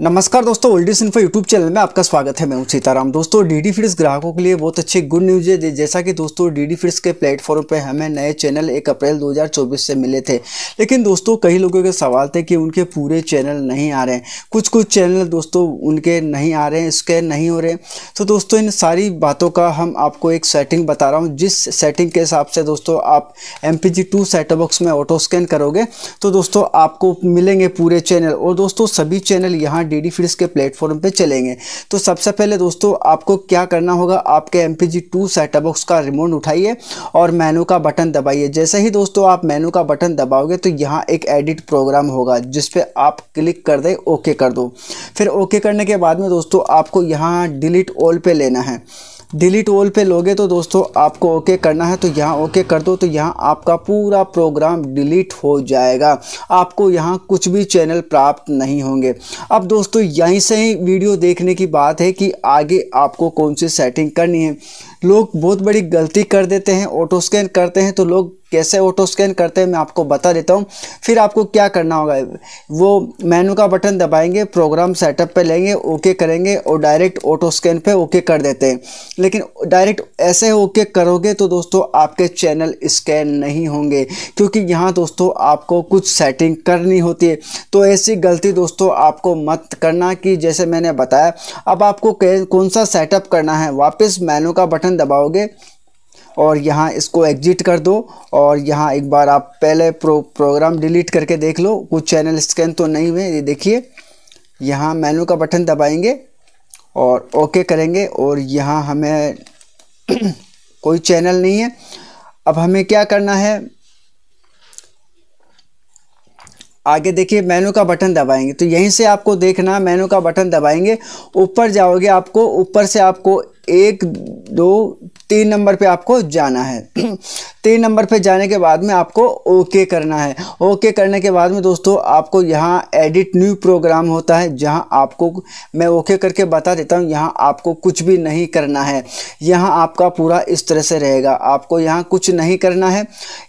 नमस्कार दोस्तों Oldi info YouTube channel में आपका स्वागत है मैं हूं सीताराम दोस्तों डीडी फिड्स ग्राहकों के लिए बहुत अच्छे गुड न्यूज है जैसा कि दोस्तों डीडी फिड्स के प्लेटफॉर्म पर हमें नए चैनल 1 अप्रैल 2024 से मिले थे लेकिन दोस्तों कई लोगों के सवाल थे कि उनके पूरे चैनल नहीं आ रहे हैं कुछ कुछ चैनल दोस्तों उनके नहीं आ रहे हैं स्कैन नहीं हो रहे तो दोस्तों इन सारी बातों का हम आपको एक सेटिंग बता रहा हूँ जिस सेटिंग के हिसाब से दोस्तों आप M P G two box में ऑटो स्कैन करोगे तो दोस्तों आपको मिलेंगे पूरे चैनल और दोस्तों सभी चैनल यहाँ यहाँ डी डी के प्लेटफॉर्म पे चलेंगे तो सबसे पहले दोस्तों आपको क्या करना होगा आपके M P G two box का रिमोट उठाइए और मेनू का बटन दबाइए जैसे ही दोस्तों आप मेनू का बटन दबाओगे तो यहाँ एक एडिट प्रोग्राम होगा जिसपे आप क्लिक कर दें ओके कर दो फिर ओके करने के बाद में दोस्तों आपको यहाँ डिलीट ऑल पे लेना है डिलीट ऑल पे लोगे तो दोस्तों आपको ओके करना है तो यहाँ ओके कर दो तो यहाँ आपका पूरा प्रोग्राम डिलीट हो जाएगा आपको यहाँ कुछ भी चैनल प्राप्त नहीं होंगे अब दोस्तों यहीं से ही वीडियो देखने की बात है कि आगे आपको कौन सी सेटिंग करनी है लोग बहुत बड़ी गलती कर देते हैं ऑटो स्कैन करते हैं तो लोग कैसे ऑटो स्कैन करते हैं मैं आपको बता देता हूँ फिर आपको क्या करना होगा वो मेनू का बटन दबाएंगे प्रोग्राम सेटअप पे लेंगे ओके करेंगे और डायरेक्ट ऑटो स्कैन पे ओके कर देते हैं लेकिन डायरेक्ट ऐसे ओके करोगे तो दोस्तों आपके चैनल स्कैन नहीं होंगे क्योंकि यहाँ दोस्तों आपको कुछ सेटिंग करनी होती है तो ऐसी गलती दोस्तों आपको मत करना कि जैसे मैंने बताया अब आपको कौन सा सेटअप करना है वापस मेनू का बटन दबाओगे और यहाँ इसको एग्जिट कर दो और यहाँ एक बार आप पहले प्रो प्रोग्राम डिलीट करके देख लो कुछ चैनल स्कैन तो नहीं हुए ये देखिए यहाँ मेनू का बटन दबाएंगे और ओके करेंगे और यहाँ हमें कोई चैनल नहीं है अब हमें क्या करना है आगे देखिए मेनू का बटन दबाएंगे तो यहीं से आपको देखना मेनू का बटन दबाएंगे ऊपर जाओगे आपको ऊपर से आपको एक दो तीन नंबर पे आपको जाना है तीन नंबर पे जाने के बाद में आपको ओके करना है ओके करने के बाद में दोस्तों आपको यहाँ एडिट न्यू प्रोग्राम होता है जहाँ आपको मैं ओके करके बता देता हूँ यहाँ आपको कुछ भी नहीं करना है यहाँ आपका पूरा इस तरह से रहेगा आपको यहाँ कुछ नहीं करना है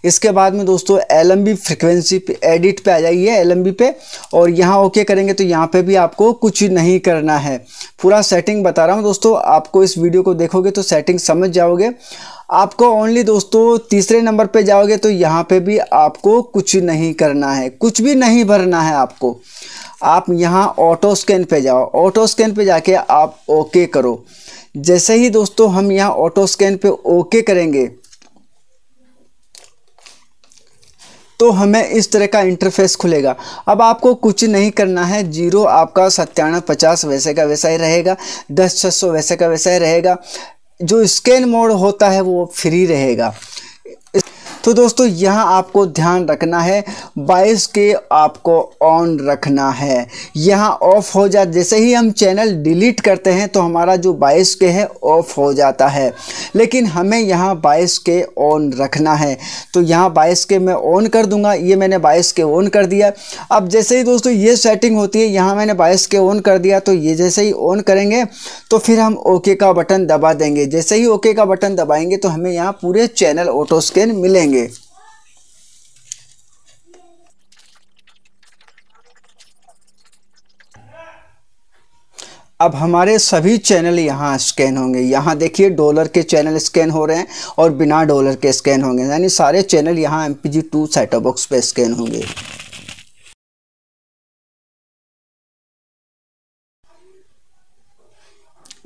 इसके बाद में दोस्तों L M B frequency edit पर आ जाइए एल एम पे और यहाँ ओके करेंगे तो यहाँ पर भी आपको कुछ नहीं करना है पूरा सेटिंग बता रहा हूँ दोस्तों आपको इस वीडियो को देखोगे तो सेटिंग समझ जाओगे आपको ओनली दोस्तों तीसरे नंबर पे जाओगे तो यहाँ पे भी आपको कुछ नहीं करना है कुछ भी नहीं भरना है आपको आप यहाँ ऑटो स्कैन पे जाओ ऑटो स्कैन पे जाके आप ओके करो जैसे ही दोस्तों हम यहाँ ऑटो स्कैन पे ओके करेंगे तो हमें इस तरह का इंटरफेस खुलेगा अब आपको कुछ नहीं करना है जीरो आपका सत्यानवे पचास वैसे का वैसा ही रहेगा दस छः सौ वैसे का वैसा ही रहेगा जो स्कैन मोड होता है वो फ्री रहेगा तो दोस्तों यहाँ आपको ध्यान रखना है बाईस के आपको ऑन रखना है यहाँ ऑफ हो जा जैसे ही हम चैनल डिलीट करते हैं तो हमारा जो बाईस के है ऑफ हो जाता है लेकिन हमें यहाँ बाईस के ऑन रखना है तो यहाँ बाईस के मैं ऑन कर दूंगा ये मैंने बाईस के ऑन कर दिया अब जैसे ही दोस्तों ये सेटिंग होती है यहाँ मैंने बाईस के ऑन कर दिया तो ये जैसे ही ऑन करेंगे तो फिर हम ओके का बटन दबा देंगे जैसे ही ओके का बटन दबाएंगे तो हमें यहाँ पूरे चैनल ऑटो स्कैन मिलेंगे देंगे अब हमारे सभी चैनल यहाँ स्कैन होंगे यहाँ देखिए डॉलर के चैनल स्कैन हो रहे हैं और बिना डॉलर के स्कैन होंगे यानी सारे चैनल यहाँ M P G two setup box पर स्कैन होंगे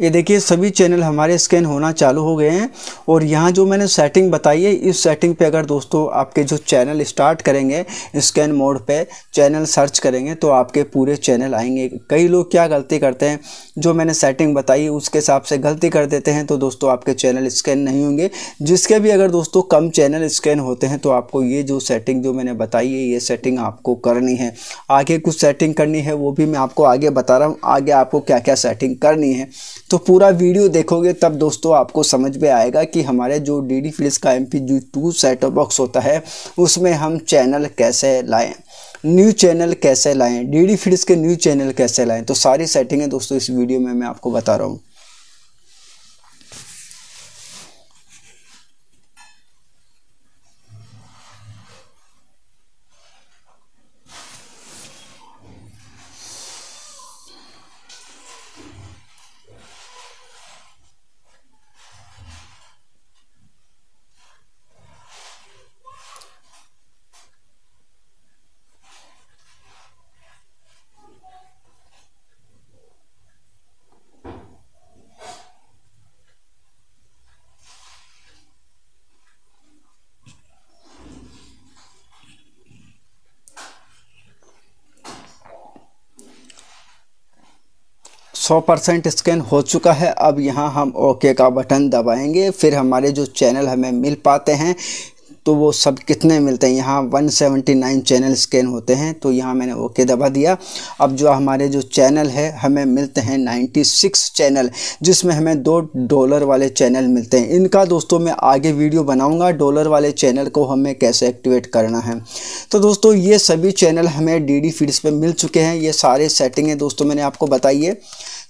ये देखिए सभी चैनल हमारे स्कैन होना चालू हो गए हैं और यहाँ जो मैंने सेटिंग बताई है इस सेटिंग पे अगर दोस्तों आपके जो चैनल स्टार्ट करेंगे स्कैन मोड पे चैनल सर्च करेंगे तो आपके पूरे चैनल आएंगे कई लोग क्या गलती करते हैं जो मैंने सेटिंग बताई उसके हिसाब से गलती कर देते हैं तो दोस्तों आपके चैनल स्कैन नहीं होंगे जिसके भी अगर दोस्तों कम चैनल स्कैन होते हैं तो आपको ये जो सेटिंग जो मैंने बताई है ये सेटिंग आपको करनी है आगे कुछ सेटिंग करनी है वो भी मैं आपको आगे बता रहा हूँ आगे आपको क्या क्या सेटिंग करनी है तो पूरा वीडियो देखोगे तब दोस्तों आपको समझ में आएगा कि हमारे जो डी डी फ्लिस का M P G two set box होता है उसमें हम चैनल कैसे लाएँ न्यू चैनल कैसे लाएँ डी डी फ्लिप्स के न्यू चैनल कैसे लाएँ तो सारी है दोस्तों इस वीडियो में मैं आपको बता रहा हूँ 100 परसेंट स्कैन हो चुका है अब यहाँ हम ओके का बटन दबाएंगे फिर हमारे जो चैनल हमें मिल पाते हैं तो वो सब कितने मिलते हैं यहाँ 179 चैनल स्कैन होते हैं तो यहाँ मैंने ओके दबा दिया अब जो हमारे जो चैनल है हमें मिलते हैं 96 चैनल जिसमें हमें दो डॉलर वाले चैनल मिलते हैं इनका दोस्तों मैं आगे वीडियो बनाऊँगा डॉलर वाले चैनल को हमें कैसे एक्टिवेट करना है तो दोस्तों ये सभी चैनल हमें डी डी फीड्स पर मिल चुके हैं ये सारे सेटिंग हैं दोस्तों मैंने आपको बताइए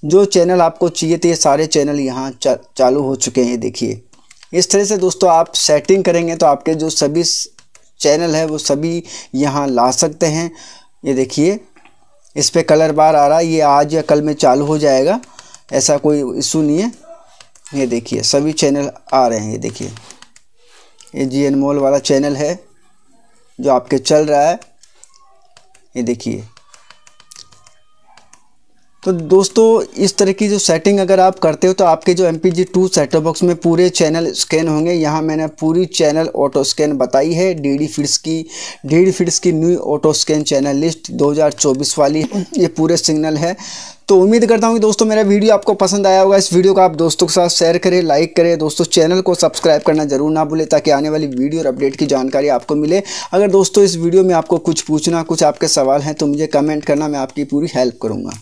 जो चैनल आपको चाहिए थे ये सारे चैनल यहाँ चालू हो चुके हैं देखिए इस तरह से दोस्तों आप सेटिंग करेंगे तो आपके जो सभी चैनल है वो सभी यहाँ ला सकते हैं ये देखिए इस पर कलर बार आ रहा है ये आज या कल में चालू हो जाएगा ऐसा कोई इशू नहीं है ये देखिए सभी चैनल आ रहे हैं ये देखिए ये जी एन मोल वाला चैनल है जो आपके चल रहा है ये देखिए तो दोस्तों इस तरह की जो सेटिंग अगर आप करते हो तो आपके जो M P G two setup box में पूरे चैनल स्कैन होंगे यहाँ मैंने पूरी चैनल ऑटो स्कैन बताई है डी डी फिट्स की डी डी फीड्स की new auto scan channel list 2024 वाली ये पूरे सिग्नल है तो उम्मीद करता हूँ कि दोस्तों मेरा वीडियो आपको पसंद आया होगा इस वीडियो को आप दोस्तों के साथ शेयर करें लाइक करें दोस्तों चैनल को सब्सक्राइब करना जरूर ना भूलें ताकि आने वाली वीडियो और अपडेट की जानकारी आपको मिले अगर दोस्तों इस वीडियो में आपको कुछ पूछना कुछ आपके सवाल हैं तो मुझे कमेंट करना मैं आपकी पूरी हेल्प करूँगा